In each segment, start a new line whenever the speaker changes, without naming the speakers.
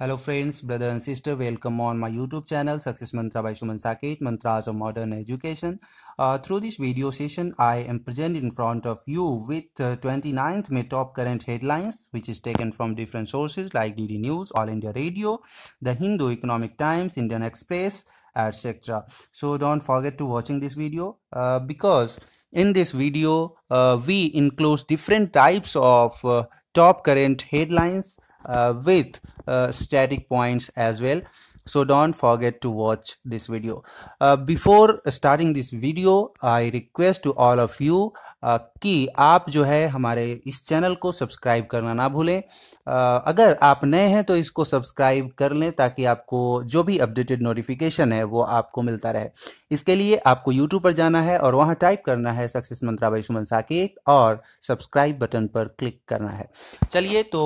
Hello friends, brother and sister, welcome on my YouTube channel Success Mantra by Shuman Saket, Mantras of Modern Education. Uh, through this video session, I am present in front of you with uh, 29th May top current headlines which is taken from different sources like DD News, All India Radio, The Hindu, Economic Times, Indian Express, etc. So don't forget to watching this video uh, because in this video, uh, we include different types of uh, top current headlines uh, with uh, static points as well so don't forget to watch this video uh, before starting this video i request to all of you uh, कि आप जो है हमारे इस channel को subscribe करना ना भूलें uh, अगर आप नए हैं तो इसको सब्सक्राइब कर लें ताकि आपको जो भी अपडेटेड नोटिफिकेशन है वो आपको मिलता रहे इसके लिए आपको यूट्यूब पर जाना है और वहाँ टाइप करना है सक्सेस मंत्रा भाई सुमन साकेत और सब्सक्राइब बटन पर क्लिक करना है चलिए तो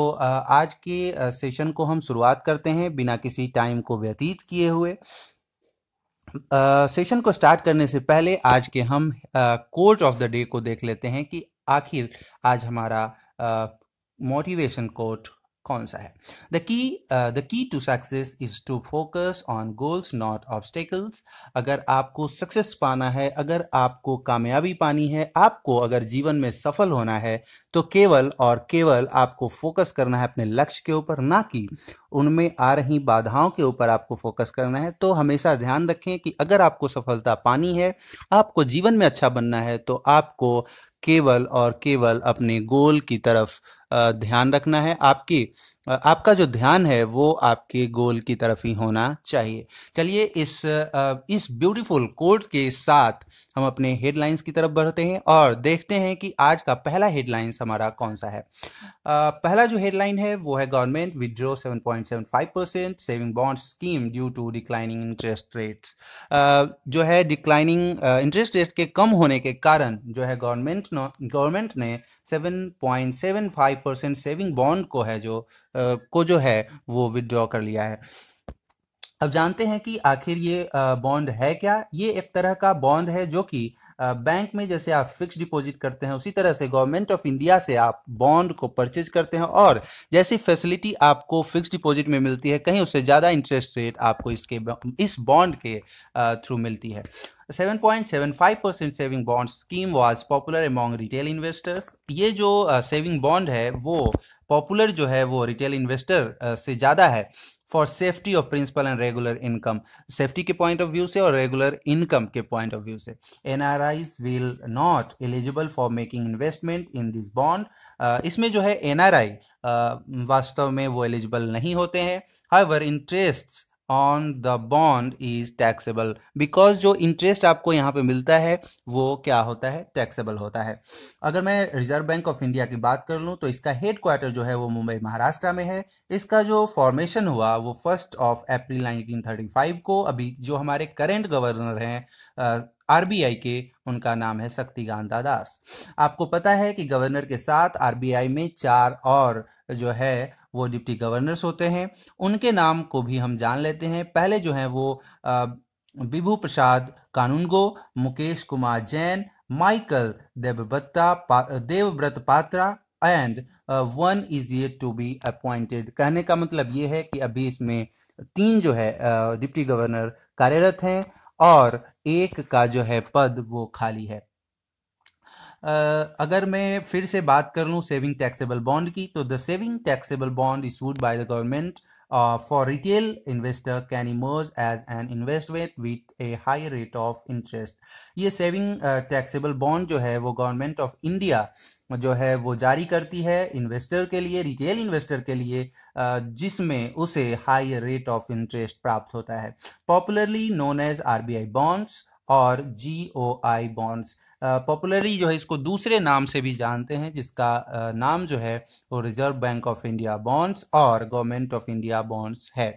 आज के सेशन को हम शुरुआत करते हैं बिना किसी टाइम को व्यतीत किए हुए सेशन को स्टार्ट करने से पहले आज के हम कोर्ट ऑफ द डे को देख लेते हैं कि आखिर आज हमारा मोटिवेशन कोर्ट कौन सा है the key the key to success is to focus on goals not obstacles अगर आपको सक्सेस पाना है अगर आपको कामयाबी पानी है आपको अगर जीवन में सफल होना है तो केवल और केवल आपको फोकस करना है अपने लक्ष्य के ऊपर ना कि उनमें आ रही बाधाओं के ऊपर आपको फोकस करना है तो हमेशा ध्यान रखें कि अगर आपको सफलता पानी है आपको जीवन में अच्छा बनना है तो आपको केवल और केवल अपने गोल की तरफ ध्यान रखना है आपकी आपका जो ध्यान है वो आपके गोल की तरफ ही होना चाहिए चलिए इस इस ब्यूटीफुल कोड के साथ हम अपने हेडलाइंस की तरफ बढ़ते हैं और देखते हैं कि आज का पहला हेडलाइंस हमारा कौन सा है पहला जो हेडलाइन है वो है government seven 7.75 percent saving bond scheme due to declining interest rates जो है डिक्लाइनिंग इंटरेस्ट रेट के कम होने के कारण जो है गवर्नमेंट गवर्नमेंट ने फाइव परसेंट सेविंग बॉन्ड को है जो को जो है वो विदड्रॉ कर लिया है अब जानते हैं कि आखिर ये बॉन्ड है क्या ये एक तरह का बॉन्ड है जो कि बैंक में जैसे आप फिक्स डिपॉजिट करते हैं उसी तरह से गवर्नमेंट ऑफ इंडिया से आप बॉन्ड को परचेज करते हैं और जैसी फैसिलिटी आपको फिक्स डिपॉजिट में मिलती है कहीं उससे ज़्यादा इंटरेस्ट रेट आपको इसके इस बॉन्ड के थ्रू मिलती है 7.75 percent saving bond scheme was popular among retail investors ये जो सेविंग बॉन्ड है वो पॉपुलर जो है वो रिटेल इन्वेस्टर से ज़्यादा है for safety of principal and regular income safety के पॉइंट ऑफ व्यू से और रेगुलर इनकम के पॉइंट ऑफ व्यू से N R Is will not eligible for making investment in this bond इसमें जो है एन आर आई वास्तव में वो एलिजिबल नहीं होते हैं however interest on the bond is taxable because जो इंटरेस्ट आपको यहाँ पे मिलता है वो क्या होता है टैक्सेबल होता है अगर मैं रिजर्व बैंक ऑफ इंडिया की बात कर लूँ तो इसका हेड क्वार्टर जो है वो मुंबई महाराष्ट्र में है इसका जो फॉर्मेशन हुआ वो फर्स्ट ऑफ अप्रैल 1935 को अभी जो हमारे करेंट गवर्नर हैं आर के उनका नाम है शक्तिकांता दास आपको पता है कि गवर्नर के साथ आर में चार और जो है वो डिप्टी गवर्नर्स होते हैं उनके नाम को भी हम जान लेते हैं पहले जो हैं वो Bibhu Prasad Kanungo Mukesh Kumar Jain Michael Debabrata Debabrata Patra and one is yet to be appointed कहने का मतलब ये है कि अभी इसमें तीन जो है डिप्टी गवर्नर कार्यरत हैं और एक का जो है पद वो खाली है अगर मैं फिर से बात कर लूँ सेविंग टैक्सेबल बॉन्ड की तो the saving taxable bond issued by the government for retail investor can emerge as an investment with a high rate of interest ये सेविंग टैक्सेबल बॉन्ड जो है वो गवर्नमेंट ऑफ इंडिया जो है वो जारी करती है इन्वेस्टर के लिए रिटेल इन्वेस्टर के लिए जिसमें उसे हाई रेट ऑफ इंटरेस्ट प्राप्त होता है popularly known as R B I bonds और जी ओ आई बॉन्ड्स पॉपुलरली जो है इसको दूसरे नाम से भी जानते हैं जिसका नाम जो है वो Reserve Bank of India bonds और गवर्नमेंट ऑफ इंडिया बॉन्ड्स है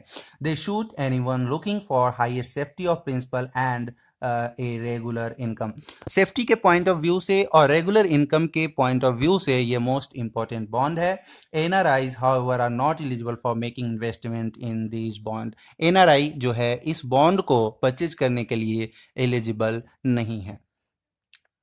they suit anyone looking for higher safety of principal and a regular income safety के पॉइंट ऑफ व्यू से और रेगुलर इनकम के पॉइंट ऑफ व्यू से ये most important bond है N R Is however are not eligible for making investment in this bond N R I जो है इस बॉन्ड को परचेज करने के लिए एलिजिबल नहीं है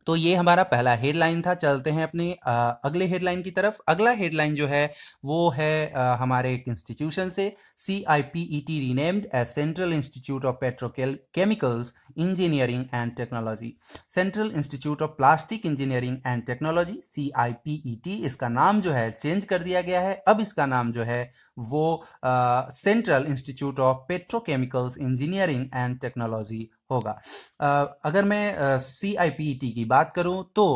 तो ये हमारा पहला हेडलाइन था चलते हैं अपने आ, अगले हेडलाइन की तरफ अगला हेडलाइन जो है वो है आ, हमारे एक इंस्टीट्यूशन से C I P E T renamed as Central Institute of Petrochemicals Engineering and Technology Central Institute of Plastic Engineering and Technology C I P E T इसका नाम जो है चेंज कर दिया गया है अब इसका नाम जो है वो Central Institute of Petrochemicals Engineering and Technology होगा अगर मैं सी e की बात करूं तो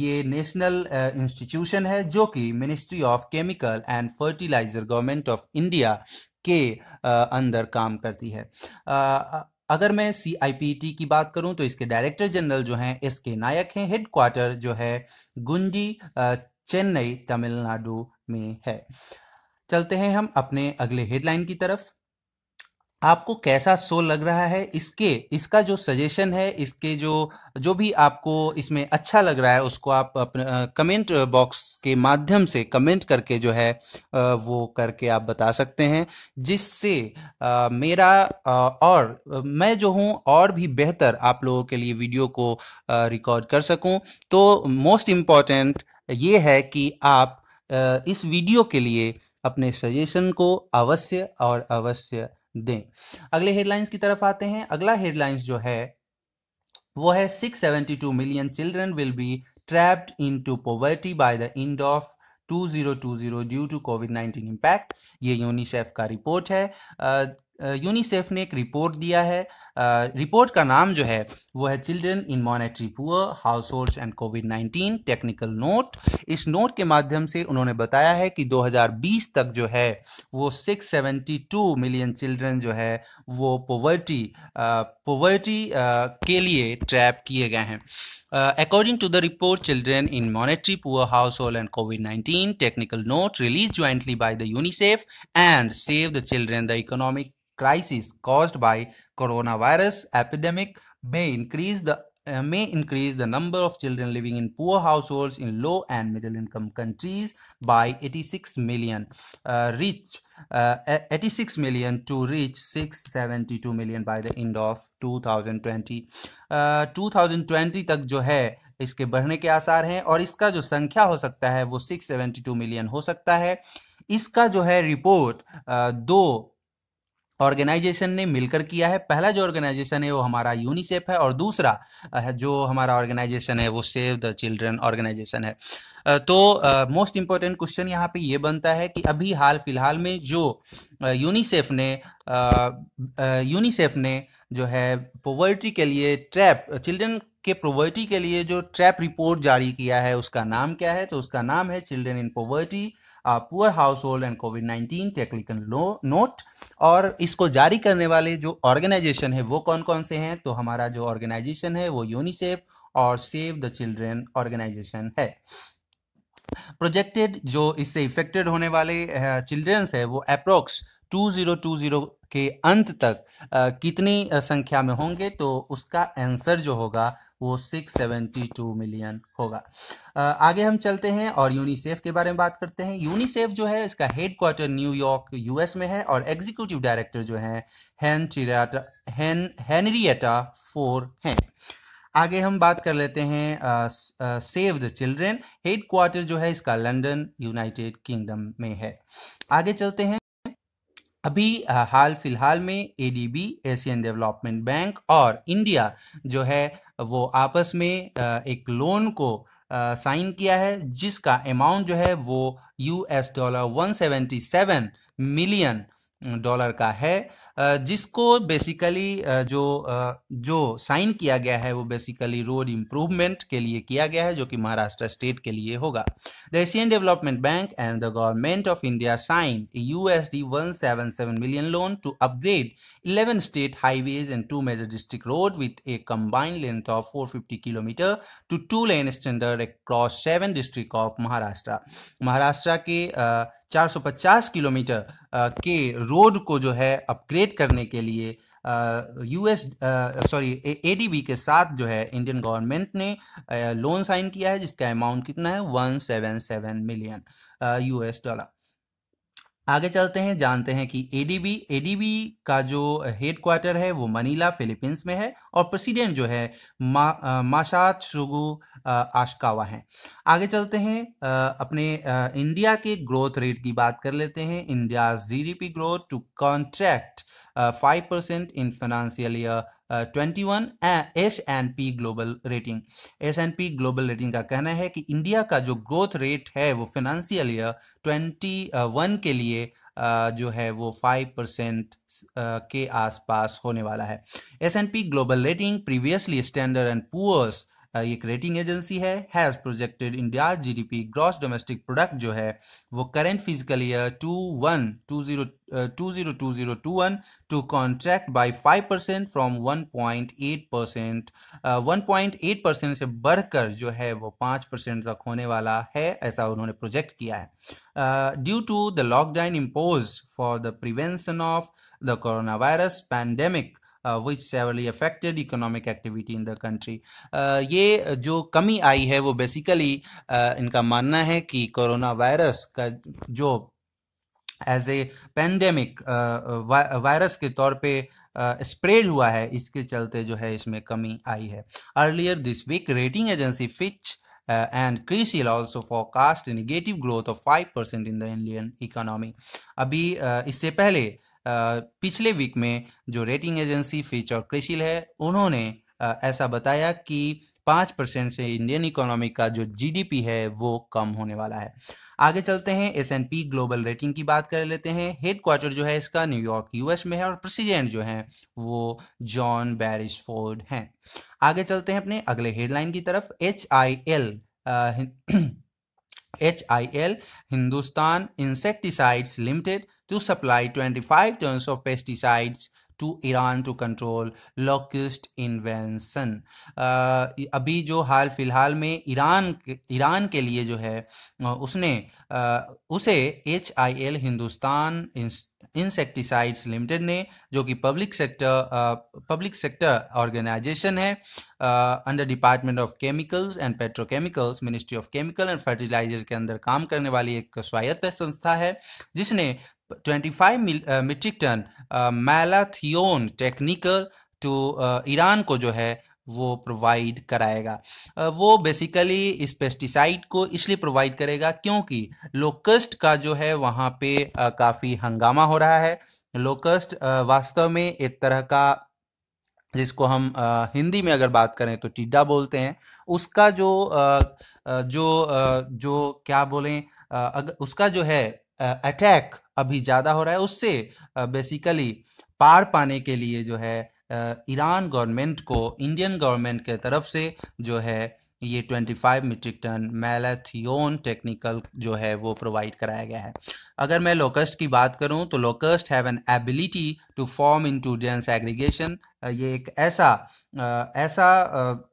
ये नेशनल इंस्टीट्यूशन है जो कि Ministry of Chemical and Fertiliser Government of India के अंदर काम करती है अगर मैं सी e की बात करूं तो इसके डायरेक्टर जनरल जो हैं एस के नायक हैं हेड क्वार्टर जो है गुंजी चेन्नई तमिलनाडु में है चलते हैं हम अपने अगले हेडलाइन की तरफ आपको कैसा शो लग रहा है इसके इसका जो सजेशन है इसके जो जो भी आपको इसमें अच्छा लग रहा है उसको आप अपने कमेंट बॉक्स के माध्यम से कमेंट करके जो है वो करके आप बता सकते हैं जिससे मेरा और मैं जो हूँ और भी बेहतर आप लोगों के लिए वीडियो को रिकॉर्ड कर सकूँ तो मोस्ट इम्पॉर्टेंट ये है कि आप इस वीडियो के लिए अपने सजेशन को अवश्य और अवश्य दें अगले हेडलाइंस की तरफ आते हैं अगला हेडलाइंस जो है वो है six seventy two million children will be trapped into poverty by the end of 2020 due to COVID 19 impact ये यूनिसेफ का रिपोर्ट है यूनिसेफ ने एक रिपोर्ट दिया है रिपोर्ट का नाम जो है वो है children in monetary poor household and COVID 19 technical note इस नोट के माध्यम से उन्होंने बताया है कि 2020 तक जो है वो 672 मिलियन चिल्ड्रेन जो है वो पोवर्टी पोवर्टी के लिए ट्रैप किए गए हैं according to the report children in monetary poor household and COVID 19 technical note release jointly by the UNICEF and Save the Children the economic crisis caused by coronavirus epidemic may increase the uh, may increase the number of children living in poor households in low and middle income countries by 86 million uh, reach uh, 86 million to reach 672 million by the end of 2020 uh, 2020 तक जो है इसके बढ़ने के आसार हैं और इसका जो संख्या हो सकता है वो 672 मिलियन हो सकता है इसका जो है रिपोर्ट दो ऑर्गेनाइजेशन ने मिलकर किया है पहला जो ऑर्गेनाइजेशन है वो हमारा यूनिसेफ है और दूसरा जो हमारा ऑर्गेनाइजेशन है वो सेव द चिल्ड्रन ऑर्गेनाइजेशन है तो मोस्ट इम्पॉर्टेंट क्वेश्चन यहाँ पे ये बनता है कि अभी हाल फिलहाल में जो यूनिसेफ ने यूनिसेफ ने जो है पोवर्टी के लिए ट्रैप चिल्ड्रन के पोवर्टी के लिए जो ट्रैप रिपोर्ट जारी किया है उसका नाम क्या है तो उसका नाम है children in poverty poor household and COVID nineteen technical note और इसको जारी करने वाले जो ऑर्गेनाइजेशन है वो कौन कौन से हैं तो हमारा जो ऑर्गेनाइजेशन है वो यूनिसेफ और सेव द चिल्ड्रेन ऑर्गेनाइजेशन है प्रोजेक्टेड जो इससे इफेक्टेड होने वाले चिल्ड्रंस है वो approx two two zero zero के अंत तक आ, कितनी संख्या में होंगे तो उसका आंसर जो होगा वो 672 मिलियन होगा आ, आगे हम चलते हैं और यूनिसेफ के बारे में बात करते हैं यूनिसेफ जो है इसका हेडक्वार्टर न्यूयॉर्क यूएस में है और एग्जीक्यूटिव डायरेक्टर जो हैं हैन फोर हैं आगे हम बात कर लेते हैं Save the Children headquarter जो है इसका लंदन यूनाइटेड किंगडम में है आगे चलते हैं अभी हाल फिलहाल में एडीबी एशियन डेवलपमेंट बैंक और इंडिया जो है वो आपस में एक लोन को साइन किया है जिसका अमाउंट जो है वो यूएस डॉलर 177 मिलियन डॉलर का है जिसको बेसिकली जो जो साइन किया गया है वो बेसिकली रोड इम्प्रूवमेंट के लिए किया गया है जो कि महाराष्ट्र स्टेट के लिए होगा the Asian Development Bank and the Government of India sign U S D one seven seven million loan to upgrade 11 state highways and 2 major district roads with a combined length of 450 km to 2 lane extender across 7 districts of Maharashtra. Maharashtra ke uh, 450 km uh, ke road ko jo hai upgrade karne ke liye uh, US uh, sorry ADB ke saath jo hai Indian government ne uh, loan sign kiya hai jiska amount kitna hai 177 million uh, US dollar. आगे चलते हैं जानते हैं कि ADB ADB का जो head quarter है वो मनीला फिलीपींस में है और प्रेसिडेंट जो है मा, माशात शुगु आशकावा हैं आगे चलते हैं अपने इंडिया के ग्रोथ रेट की बात कर लेते हैं India GDP growth to contract five percent in financial year twenty one S and P Global Rating S and P Global Rating का कहना है कि इंडिया का जो ग्रोथ रेट है वो फिनंशियल ईयर ट्वेंटी वन के लिए uh, जो है वो फाइव परसेंट uh, के आसपास होने वाला है S and P Global Rating previously Standard and Poor's एक रेटिंग एजेंसी है has projected India GDP gross domestic product जो है वो current physical year two one two zero two zero two one two contract by five percent from one point eight percent one point eight percent से बढ़कर जो है वो पाँच percent तक होने वाला है ऐसा उन्होंने प्रोजेक्ट किया है due to the lockdown impose for the prevention of the coronavirus pandemic which severely affected economic activity in the country ये जो कमी आई है वो बेसिकली uh, इनका मानना है कि कोरोना वायरस का जो एज ए पेंडेमिक वायरस के तौर पे स्प्रेड uh, हुआ है इसके चलते जो है इसमें कमी आई है earlier this week rating agency Fitch and and also forecast forecast growth of five percent in the Indian economy अभी uh, इससे पहले पिछले वीक में जो रेटिंग एजेंसी फिच और क्रिशिल है उन्होंने ऐसा बताया कि पाँच परसेंट से इंडियन इकोनॉमी का जो जीडीपी है वो कम होने वाला है आगे चलते हैं S and P Global Rating की बात कर लेते हैं हेड क्वार्टर जो है इसका न्यूयॉर्क यूएस में है और प्रेसिडेंट जो है वो जॉन बैरिश फोर्ड हैं आगे चलते हैं अपने अगले हेडलाइन की तरफ H I L H I L Hindustan Insecticides Limited to supply 25 tons of pesticides to Iran to control locust invasion. Uh, अभी जो हाल फिलहाल में ईरान ईरान के लिए जो है उसने uh, उसे H I L Hindustan Insecticides Limited ने जो कि public sector public sector organisation है under Department of Chemicals and Petrochemicals Ministry of Chemical and Fertiliser के अंदर काम करने वाली एक स्वायत्त संस्था है जिसने 25 metric ton malathion technical to Iran को जो है वो प्रोवाइड कराएगा uh, वो बेसिकली इस पेस्टिसाइड को इसलिए प्रोवाइड करेगा क्योंकि लोकस्ट का जो है वहाँ पे uh, काफ़ी हंगामा हो रहा है लोकस्ट uh, वास्तव में एक तरह का जिसको हम हिंदी में अगर बात करें तो टिड्डा बोलते हैं उसका जो जो जो क्या बोलें अगर उसका जो है अटैक अभी ज़्यादा हो रहा है उससे बेसिकली पार पाने के लिए जो है ईरान गवर्नमेंट को इंडियन गवर्नमेंट के तरफ से जो है ये 25 मीट्रिक टन मैलाथियोन टेक्निकल जो है वो प्रोवाइड कराया गया है अगर मैं लोकस्ट की बात करूं तो locust have an ability to form into dense aggregation ये एक ऐसा ऐसा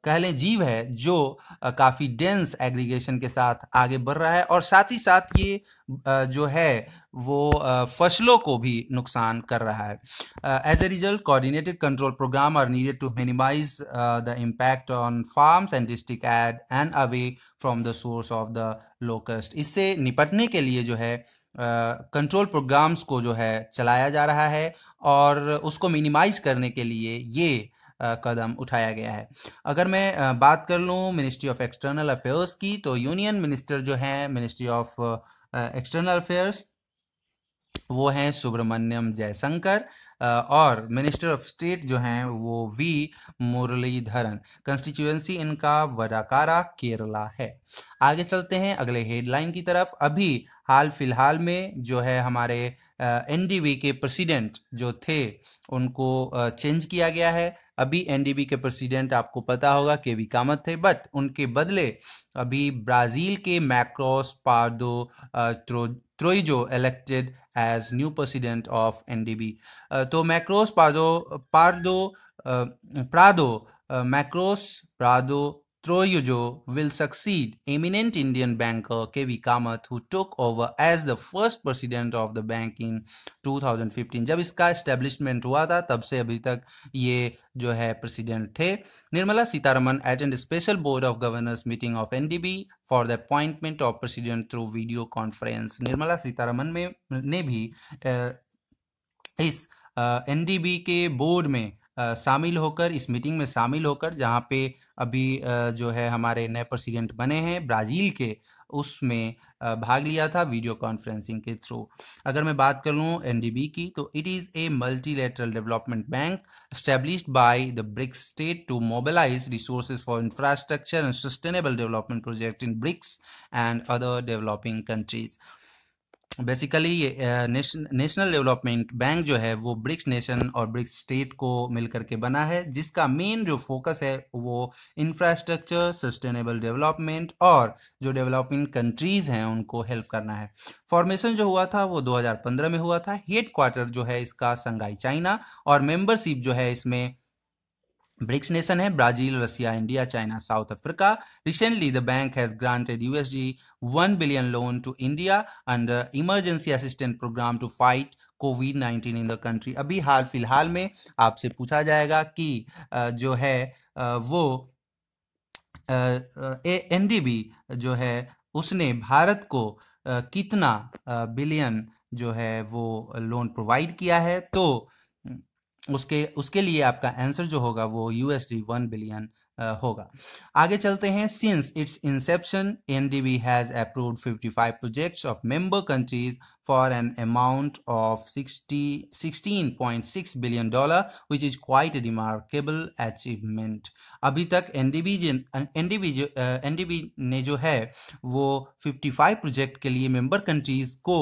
कह लें जीव है जो काफ़ी डेंस एग्रीगेशन के साथ आगे बढ़ रहा है और साथ ही साथ ये जो है वो फसलों को भी नुकसान कर रहा है as a result coordinated control programme are needed to minimise the impact on farms and district add and away from the source of the locust इससे निपटने के लिए जो है कंट्रोल uh, प्रोग्राम्स को जो है चलाया जा रहा है और उसको मिनिमाइज करने के लिए ये uh, कदम उठाया गया है अगर मैं uh, बात कर लूँ मिनिस्ट्री ऑफ एक्सटर्नल अफेयर्स की तो यूनियन मिनिस्टर जो हैं मिनिस्ट्री ऑफ एक्सटर्नल अफेयर्स वो हैं सुब्रमण्यम जयशंकर और मिनिस्टर ऑफ स्टेट जो हैं वो वी मुरलीधरन कंस्टिट्यूएंसी इनका वडाकारा केरला है आगे चलते हैं अगले हेडलाइन की तरफ अभी हाल फिलहाल में जो है हमारे एनडीवी के प्रेसिडेंट जो थे उनको चेंज किया गया है अभी एनडीबी के प्रेसिडेंट आपको पता होगा के वी कामत थे बट उनके बदले अभी ब्राज़ील के Marcos Prado Troyjo elected as new president of NDB तो Marcos Prado Prado Prado Marcos Prado Troyujo will succeed eminent Indian banker K.V. Kamath who took over as the first president of the bank in 2015. जब इसका establishment हुआ था तब से अभी तक ये जो है president थे Nirmala Sitharaman attend special board of governors meeting of NDB for the appointment of president through video conference. Nirmala Sitharaman में ने भी uh, इस uh, NDB के board में शामिल होकर इस मीटिंग में शामिल होकर जहाँ पे अभी जो है हमारे नए प्रेसिडेंट बने हैं ब्राज़ील के उसमें भाग लिया था वीडियो कॉन्फ्रेंसिंग के थ्रू अगर मैं बात कर लूँ एन की तो it is a multilateral development bank establish by the BRICS state to mobilise resources for infrastructure and sustainable development project in BRICS and other developing countries basically ये नेशनल डेवलपमेंट बैंक जो है वो ब्रिक्स नेशन और BRICS state को मिलकर के बना है जिसका मेन जो फोकस है वो इंफ्रास्ट्रक्चर सस्टेनेबल डेवलपमेंट और जो डेवलपिंग कंट्रीज़ हैं उनको हेल्प करना है फॉर्मेशन जो हुआ था वो 2015 में हुआ था हेड क्वार्टर जो है इसका संगाई चाइना और मेंबरशिप जो है इसमें ब्रिक्स नेशन है Brazil Russia India China South Africa recently the bank has granted USD one billion loan to India under emergency assistant programme to fight COVID nineteen in the country अभी हाल फिलहाल में आपसे पूछा जाएगा कि जो है वो ए एन डी बी जो है उसने भारत को कितना बिलियन जो है वो लोन प्रोवाइड किया है तो उसके उसके लिए आपका आंसर जो होगा वो यूएसडी वन बिलियन होगा आगे चलते हैं since its inception NDB has approved 55 projects of member countries an amount of sixty 60, 16.6 six billion dollar which is quite remarkable achievement अभी तक एनडीबी एनडीबी एनडीबी ने जो है वो 55 प्रोजेक्ट के लिए मेंबर कंट्रीज को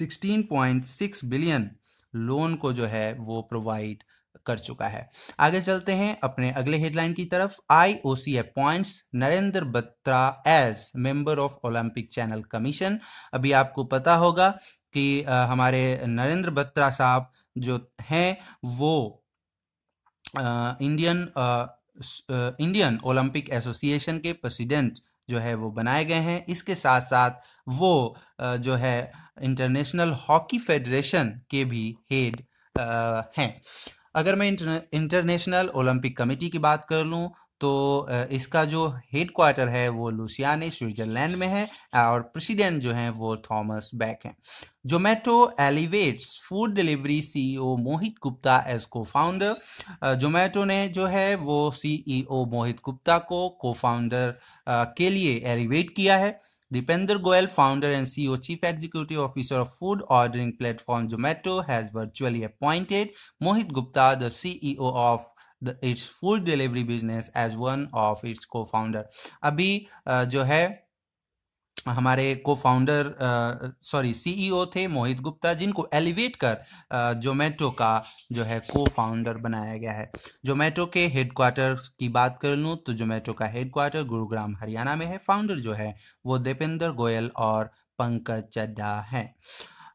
16.6 बिलियन लोन को जो है वो प्रोवाइड कर चुका है आगे चलते हैं अपने अगले हेडलाइन की तरफ I O C appoints Narendra Batra as member of Olympic Channel Commission अभी आपको पता होगा कि हमारे नरेंद्र बत्रा साहब जो हैं वो इंडियन इंडियन ओलंपिक एसोसिएशन के प्रेसिडेंट जो है वो बनाए गए हैं इसके साथ साथ वो जो है इंटरनेशनल हॉकी फेडरेशन के भी हेड हैं अगर मैं इंटरनेशनल ओलंपिक कमेटी की बात कर लूँ तो इसका जो हेड क्वार्टर है वो लुसियाने स्विट्जरलैंड में है और प्रेसिडेंट जो हैं वो थॉमस बैक हैं Zomato elevates food delivery CEO Mohit Gupta as cofounder Zomato ने जो है वो सीईओ मोहित गुप्ता को को फाउंडर के लिए एलिवेट किया है Deepinder Goyal founder and CEO chief executive officer of food ordering platform Zomato has virtually appointed Mohit Gupta the CEO of the, its food delivery business as one of its co-founder अभी uh, जो है हमारे को फाउंडर सॉरी सीईओ थे मोहित गुप्ता जिनको elevate कर Zomato uh, का जो है को फाउंडर बनाया गया है जोमेटो के हेडक्वार्टर की बात कर लूँ तो जोमेटो का हेडक्वार्टर गुरुग्राम हरियाणा में है फाउंडर जो है वो दीपेंद्र गोयल और पंकज चड्ढा हैं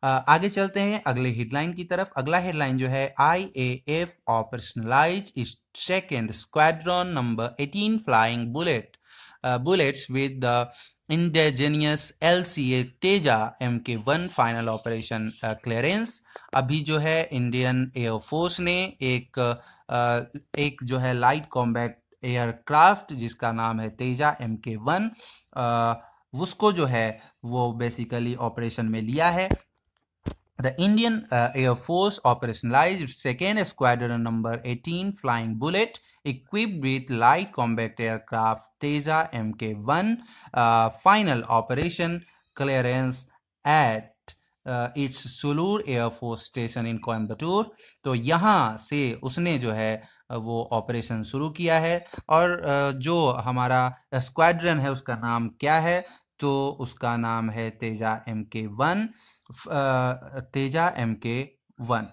आगे चलते हैं अगले हेडलाइन की तरफ अगला हेडलाइन जो है I A F operationalise second squadron number eighteen flying bullet bullets with the indigenous L C A Tejas M K one final operation clearance अभी जो है इंडियन एयरफोर्स ने एक एक जो है लाइट कॉम्बैक्ट एयरक्राफ्ट जिसका नाम है तेजा एम के वन उसको जो है वो बेसिकली ऑपरेशन में लिया है The Indian uh, Air Force operationalized its second squadron number 18 flying bullet equipped with light combat aircraft Teja Mk1 uh, final operation clearance at its Sulur air force station in Coimbatore तो यहाँ से उसने जो है वो ऑपरेशन शुरू किया है और जो हमारा स्क्वाड्रन है उसका नाम क्या है तो उसका नाम है Teja M K one Teja M K one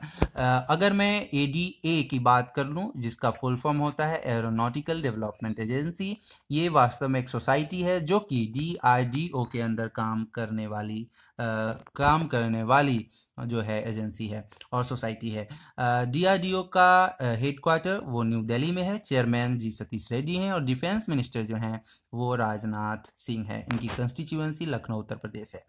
अगर मैं ए डी ए की बात कर लूँ जिसका फुल फॉर्म होता है एरोनॉटिकल डेवलपमेंट एजेंसी ये वास्तव में एक सोसाइटी है जो कि डी आर डी ओ के अंदर काम करने वाली काम करने वाली जो है एजेंसी है और सोसाइटी है डीआरडीओ का हेडक्वार्टर वो न्यू दिल्ली में है चेयरमैन जी सतीश रेड्डी हैं और डिफेंस मिनिस्टर जो हैं वो राजनाथ सिंह है इनकी कंस्टिट्यूएंसी लखनऊ उत्तर प्रदेश है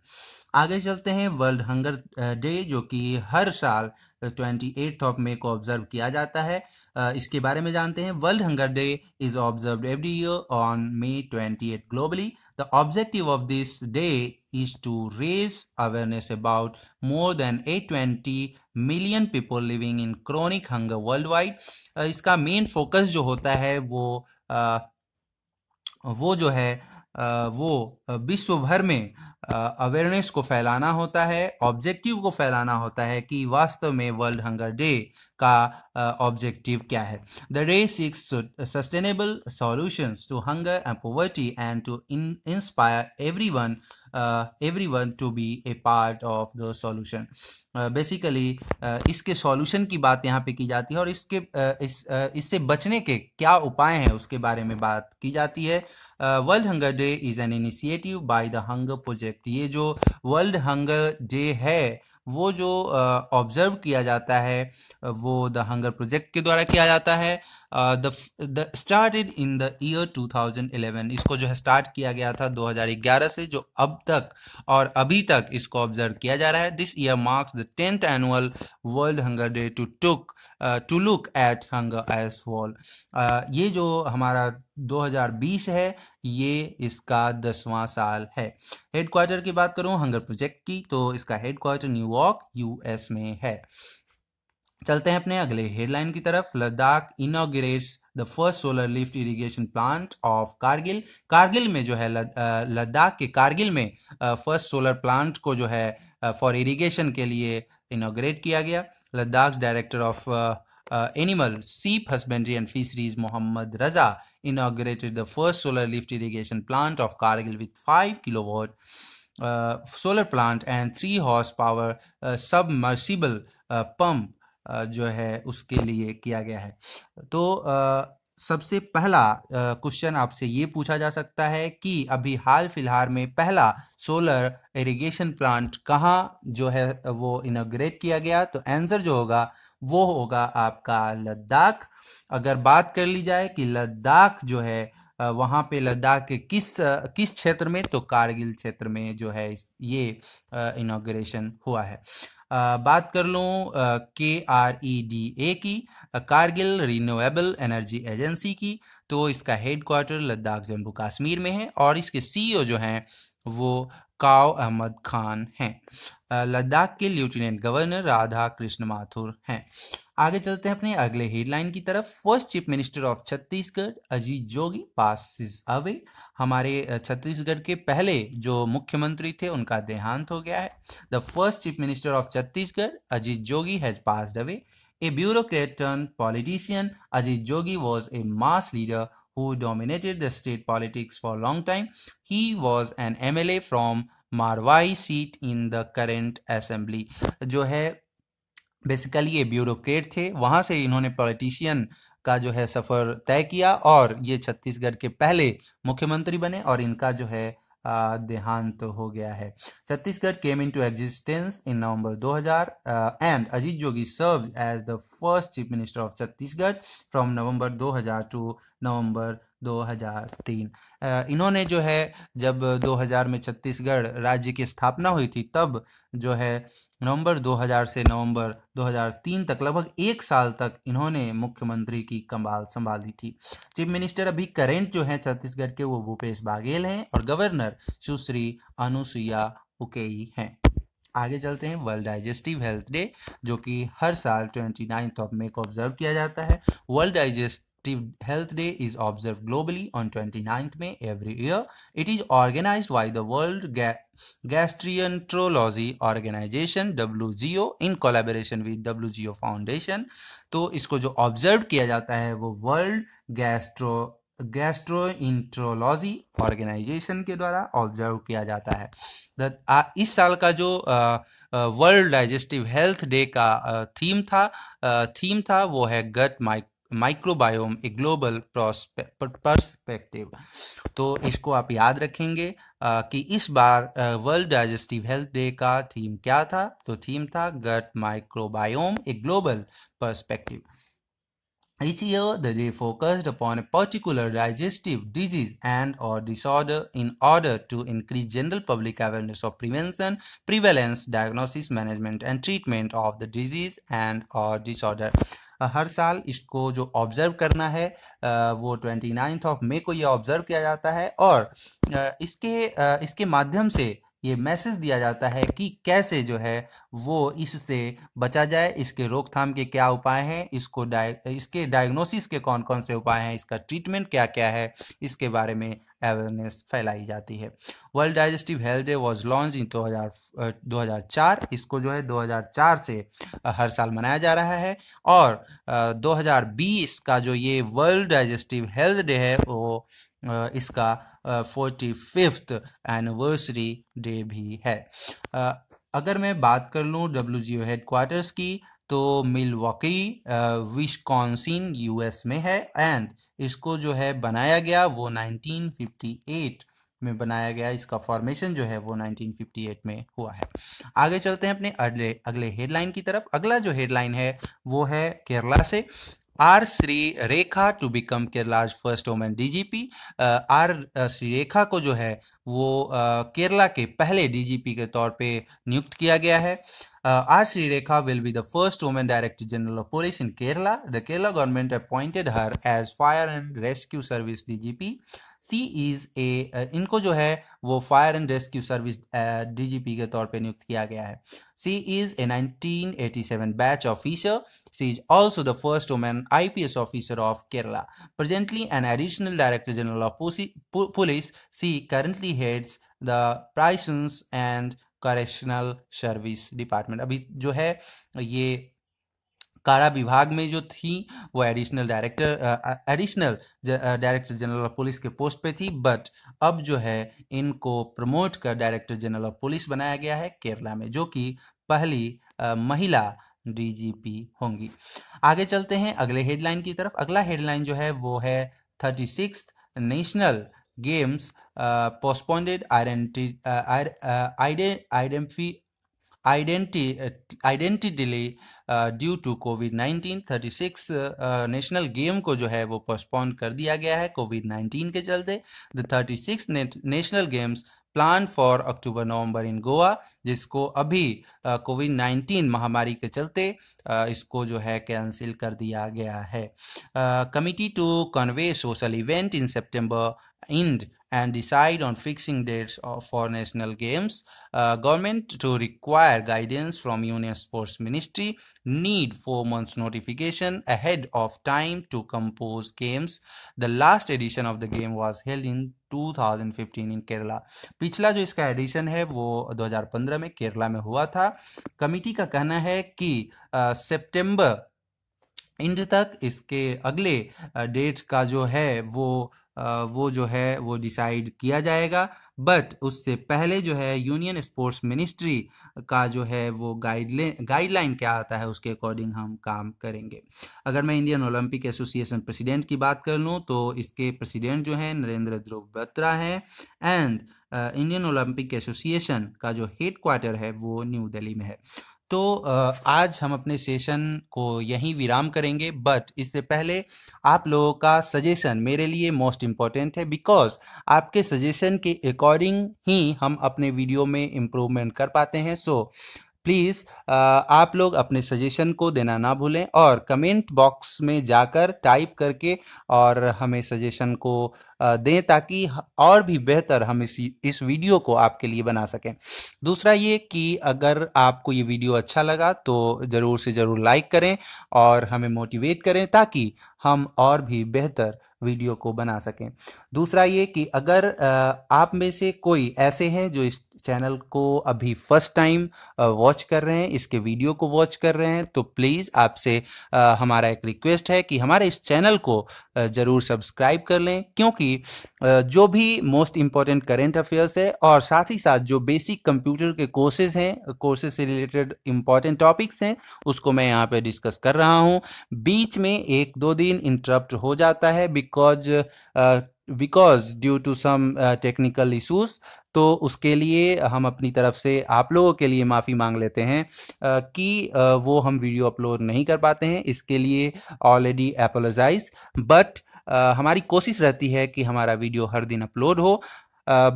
आगे चलते हैं वर्ल्ड हंगर डे जो कि हर साल ट्वेंटी एट ऑफ मे को ऑब्जर्व किया जाता है इसके बारे में जानते हैं world hunger day is observe every year on May twenty eight globally The objective of this day is to raise awareness about more than 820 million people living in chronic hunger worldwide. Uh, इसका main focus जो होता है वो uh, वो जो है uh, वो विश्व भर में अवेयरनेस uh, को फैलाना होता है ऑब्जेक्टिव को फैलाना होता है कि वास्तव में वर्ल्ड हंगर डे का ऑब्जेक्टिव क्या है the raise sustainable solutions to hunger and poverty and to inspire everyone everyone to be a part of the solution basically इसके सॉल्यूशन की बात यहाँ पे की जाती है और इसके uh, इस uh, इससे बचने के क्या उपाय हैं उसके बारे में बात की जाती है world hunger day is an initiative by the hunger project ये जो वर्ल्ड हंगर डे है वो जो ऑब्जर्व किया जाता है वो द हंगर प्रोजेक्ट के द्वारा किया जाता है the the started in the year 2011 इसको जो है स्टार्ट किया गया था 2011 से जो अब तक और अभी तक इसको ऑब्जर्व किया जा रहा है this year marks the tenth annual world hunger day to took to look at hunger as whole ये जो हमारा 2020 है ये इसका दसवां साल है हेडक्वार्टर की बात करूँ हंगर प्रोजेक्ट की तो इसका हेडक्वार्टर न्यूयॉर्क यूएस में है चलते हैं अपने अगले हेडलाइन की तरफ Ladakh inaugurates the first solar lift irrigation plant of Kargil Kargil में जो है लद्दाख के कारगिल में फर्स्ट सोलर प्लांट को जो है फॉर इरिगेशन के लिए इनोग्रेट किया गया Ladakh director of animal sheep husbandry and fisheries Mohammad Raza inaugurated the first solar lift irrigation plant of Kargil with five kilo solar plant and three horse power submersible pump जो है उसके लिए किया गया है तो सबसे पहला क्वेश्चन आपसे ये पूछा जा सकता है कि अभी हाल फिलहाल में पहला सोलर इरिगेशन प्लांट कहाँ जो है वो इनोग्रेट किया गया तो आंसर जो होगा वो होगा आपका लद्दाख अगर बात कर ली जाए कि लद्दाख जो है वहाँ पे लद्दाख के किस किस क्षेत्र में तो कारगिल क्षेत्र में जो है ये इनाग्रेशन हुआ है बात कर लूँ के आर ई डी ए की कारगिल रिन्यूएबल एनर्जी एजेंसी की तो इसका हेड क्वार्टर लद्दाख जम्मू कश्मीर में है और इसके सीईओ e जो हैं वो काव अहमद खान हैं लद्दाख के लेफ्टिनेंट गवर्नर राधा कृष्ण माथुर हैं आगे चलते हैं अपने अगले हेडलाइन की तरफ first chief minister of Chhattisgarh Ajit Jogi passes away हमारे छत्तीसगढ़ के पहले जो मुख्यमंत्री थे उनका देहांत हो गया है the first chief minister of Chhattisgarh Ajit Jogi has passed away a bureaucrat and politician Ajit Jogi was a mass leader who dominated the state politics for long time he was an M from Marwahi seat in the current assembly जो है basically ये bureaucrat थे वहाँ से इन्होंने politician का जो है सफ़र तय किया और ये छत्तीसगढ़ के पहले मुख्यमंत्री बने और इनका जो है देहांत तो हो गया है Chhattisgarh came into existence in November 2000 and Ajit Jogi serve as the first chief minister of Chhattisgarh from November 2000 to November 2003 इन्होंने जो है जब 2000 में छत्तीसगढ़ राज्य की स्थापना हुई थी तब जो है नवंबर 2000 से नवंबर 2003 तक लगभग एक साल तक इन्होंने मुख्यमंत्री की कमाल संभाली थी चीफ मिनिस्टर अभी करेंट जो हैं छत्तीसगढ़ के वो भूपेश बाघेल हैं और गवर्नर सुश्री अनुसुईया उकेई हैं आगे चलते हैं वर्ल्ड डाइजेस्टिव हेल्थ डे जो कि हर साल ट्वेंटी नाइन्थ ऑफ मे को ऑब्जर्व किया जाता है world digest Reproductive Health Day is observed globally on 29th May every year. It is organized by the World Ga Gastroenterology Organization WGO in collaboration with WGO Foundation. तो इसको जो observe किया जाता है वो वर्ल्ड गैस्ट्रो गैस्ट्रोइंट्रोलॉजी ऑर्गेनाइजेशन के द्वारा observe किया जाता है इस साल का जो वर्ल्ड डाइजेस्टिव हेल्थ डे का थीम था थीम था वो है gut mic microbiome a global perspective तो इसको आप याद रखेंगे आ, कि इस बार वर्ल्ड डाइजेस्टिव हेल्थ डे का थीम क्या था तो थीम था gut microbiome a global perspective इस year the day focused upon a particular digestive disease and और disorder in order to increase general public awareness of prevention prevalence diagnosis management and treatment of the disease and और disorder हर साल इसको जो observe करना है वो twenty ninth of May को ये ऑब्जर्व किया जाता है और इसके इसके माध्यम से ये मैसेज दिया जाता है कि कैसे जो है वो इससे बचा जाए इसके रोकथाम के क्या उपाय हैं इसको डाय इसके डायग्नोसिस के कौन कौन से उपाय हैं इसका ट्रीटमेंट क्या क्या है इसके बारे में अवेयरनेस फैलाई जाती है world digestive health day was launch in दो हज़ार दो हज़ार चार इसको जो है दो हज़ार चार से हर साल मनाया जा रहा है और दो हज़ार बीस का जो ये वर्ल्ड डाइजेस्टिव हेल्थ डे है वो इसका फोर्टी फिफ्थ एनिवर्सरी डे भी है अगर मैं बात कर लूँ डब्ल्यू जी ओ हेडक्वार्टर्स की तो मिलवाकी विस्कॉन्सिन यूएस में है एंड इसको जो है बनाया गया वो 1958 में बनाया गया इसका फॉर्मेशन जो है वो 1958 में हुआ है आगे चलते हैं अपने अगले अगले हेडलाइन की तरफ अगला जो हेडलाइन है वो है केरला से R Sreelekha to become Kerala's first women DGP R Sreelekha को जो है वो केरला के पहले डीजीपी के तौर पे नियुक्त किया गया है R Sreelekha will be the first women director general of police in Kerala the Kerala government appointed her as fire and rescue service DGP she is a इनको जो है वो fire and rescue service DGP के तौर पे नियुक्त किया गया है she is a 1987 batch officer she is also the first women IPS officer of Kerala presently an additional director general of police she currently heads the prisons and correctional service department अभी जो है ये कारा विभाग में जो थी वो additional director additional director general of police के पोस्ट पे थी बट अब जो है इनको प्रमोट कर डायरेक्टर जनरल ऑफ पुलिस बनाया गया है केरला में जो कि पहली आ, महिला डीजीपी होंगी आगे चलते हैं अगले हेडलाइन की तरफ अगला हेडलाइन जो है वो है thirty six national games postponed identity identity identity due to COVID nineteen thirty six national game को जो है वो पोस्टपोन कर दिया गया है कोविड नाइन्टीन के चलते the thirty six national games plan for October November in Goa जिसको अभी कोविड नाइन्टीन महामारी के चलते uh, इसको जो है कैंसिल कर दिया गया है committee to convey social event in September end and decide on fixing dates for national games. Uh, government to require guidance from Union Sports Ministry need four months notification ahead of time to compose games. The last edition of the game was held in 2015 in kerala pichla jo iska edition hai wo 2015 mein kerala mein hua tha committee ka kehna hai ki uh, september end तक इसके अगले date का जो है वो वो जो है वो डिसाइड किया जाएगा बट उससे पहले जो है यूनियन स्पोर्ट्स मिनिस्ट्री का जो है वो गाइडलाइन गाइडलाइन क्या आता है उसके अकॉर्डिंग हम काम करेंगे अगर मैं इंडियन ओलंपिक एसोसिएशन प्रेसिडेंट की बात कर लूँ तो इसके प्रेसिडेंट जो है नरेंद्र ध्रुव बत्रा है एंड इंडियन ओलंपिक एसोसिएशन का जो हेड क्वार्टर है वो न्यू दिल्ली में है तो आज हम अपने सेशन को यहीं विराम करेंगे बट इससे पहले आप लोगों का सजेशन मेरे लिए मोस्ट इम्पॉर्टेंट है बिकॉज आपके सजेशन के अकॉर्डिंग ही हम अपने वीडियो में इम्प्रूवमेंट कर पाते हैं सो so, प्लीज़ uh, आप लोग अपने सजेशन को देना ना भूलें और कमेंट बॉक्स में जाकर टाइप करके और हमें सजेशन को uh, दें ताकि और भी बेहतर हम इस इस वीडियो को आपके लिए बना सकें दूसरा ये कि अगर आपको ये वीडियो अच्छा लगा तो ज़रूर से ज़रूर लाइक करें और हमें मोटिवेट करें ताकि हम और भी बेहतर वीडियो को बना सकें दूसरा ये कि अगर आप में से कोई ऐसे हैं जो इस चैनल को अभी फर्स्ट टाइम वॉच कर रहे हैं इसके वीडियो को वॉच कर रहे हैं तो प्लीज़ आपसे हमारा एक रिक्वेस्ट है कि हमारे इस चैनल को ज़रूर सब्सक्राइब कर लें क्योंकि जो भी मोस्ट इम्पॉर्टेंट करेंट अफेयर्स है और साथ ही साथ जो बेसिक कंप्यूटर के कोर्सेज हैं कोर्सेज से रिलेटेड इम्पॉर्टेंट टॉपिक्स हैं उसको मैं यहाँ पर डिस्कस कर रहा हूँ बीच में एक दो दिन इंटरप्ट हो जाता है because because due to some technical issues तो उसके लिए हम अपनी तरफ से आप लोगों के लिए माफ़ी मांग लेते हैं uh, कि uh, वो हम वीडियो अपलोड नहीं कर पाते हैं इसके लिए ऑलरेडी एपोलोजाइज बट हमारी कोशिश रहती है कि हमारा वीडियो हर दिन अपलोड हो uh,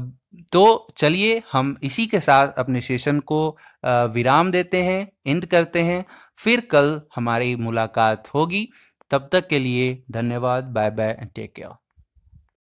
तो चलिए हम इसी के साथ अपने सेशन को विराम देते हैं एंड करते हैं फिर कल हमारी मुलाकात होगी तब तक के लिए धन्यवाद bye bye and take care